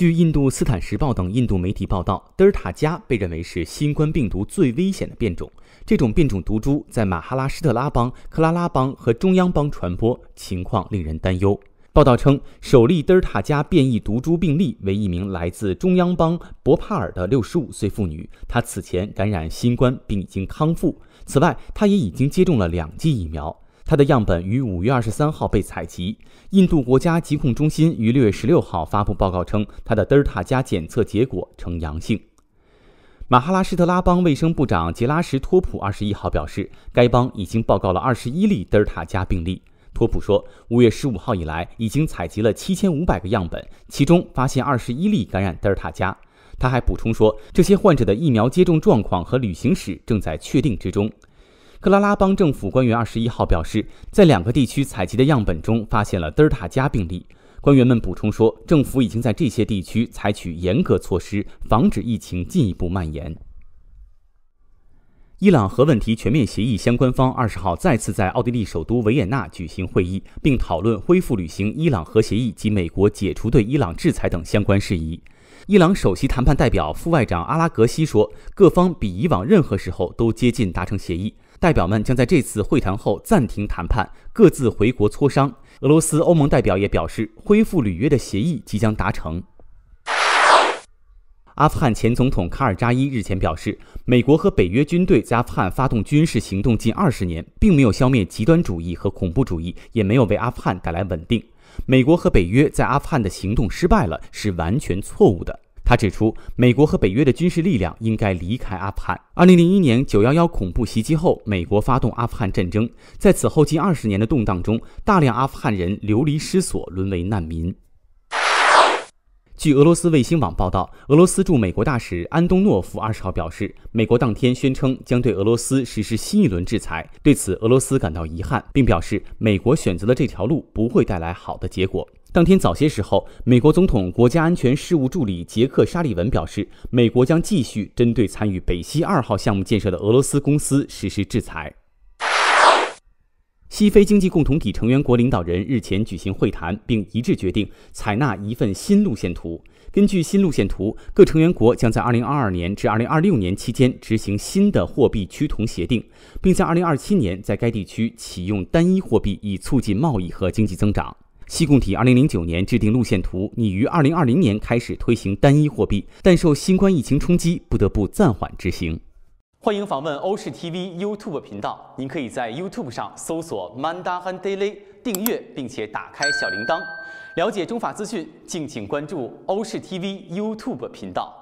据印度《斯坦时报》等印度媒体报道，德尔塔加被认为是新冠病毒最危险的变种。这种变种毒株在马哈拉施特拉邦、克拉拉邦和中央邦传播情况令人担忧。报道称，首例德尔塔加变异毒株病例为一名来自中央邦博帕尔的65岁妇女，她此前感染新冠并已经康复。此外，她也已经接种了两剂疫苗。他的样本于五月二十三号被采集。印度国家疾控中心于六月十六号发布报告称，他的德尔塔加检测结果呈阳性。马哈拉施特拉邦卫生部长杰拉什托普二十一号表示，该邦已经报告了二十一例德尔塔加病例。托普说，五月十五号以来已经采集了七千五百个样本，其中发现二十一例感染德尔塔加。他还补充说，这些患者的疫苗接种状况和旅行史正在确定之中。克拉拉邦政府官员二十一号表示，在两个地区采集的样本中发现了德尔塔加病例。官员们补充说，政府已经在这些地区采取严格措施，防止疫情进一步蔓延。伊朗核问题全面协议相关方二十号再次在奥地利首都维也纳举行会议，并讨论恢复履行伊朗核协议及美国解除对伊朗制裁等相关事宜。伊朗首席谈判代表、副外长阿拉格西说，各方比以往任何时候都接近达成协议。代表们将在这次会谈后暂停谈判，各自回国磋商。俄罗斯、欧盟代表也表示，恢复履约的协议即将达成。阿富汗前总统卡尔扎伊日前表示，美国和北约军队在阿富汗发动军事行动近二十年，并没有消灭极端主义和恐怖主义，也没有为阿富汗带来稳定。美国和北约在阿富汗的行动失败了，是完全错误的。他指出，美国和北约的军事力量应该离开阿富汗。二零零一年九幺幺恐怖袭击后，美国发动阿富汗战争，在此后近二十年的动荡中，大量阿富汗人流离失所，沦为难民。据俄罗斯卫星网报道，俄罗斯驻美国大使安东诺夫二十号表示，美国当天宣称将对俄罗斯实施新一轮制裁，对此俄罗斯感到遗憾，并表示美国选择了这条路不会带来好的结果。当天早些时候，美国总统国家安全事务助理杰克·沙利文表示，美国将继续针对参与北溪二号项目建设的俄罗斯公司实施制裁。西非经济共同体成员国领导人日前举行会谈，并一致决定采纳一份新路线图。根据新路线图，各成员国将在2022年至2026年期间执行新的货币趋同协定，并在2027年在该地区启用单一货币，以促进贸易和经济增长。西共体2009年制定路线图，拟于2020年开始推行单一货币，但受新冠疫情冲击，不得不暂缓执行。欢迎访问欧视 TV YouTube 频道，您可以在 YouTube 上搜索 m a n d a h i n Daily” 订阅，并且打开小铃铛，了解中法资讯。敬请关注欧视 TV YouTube 频道。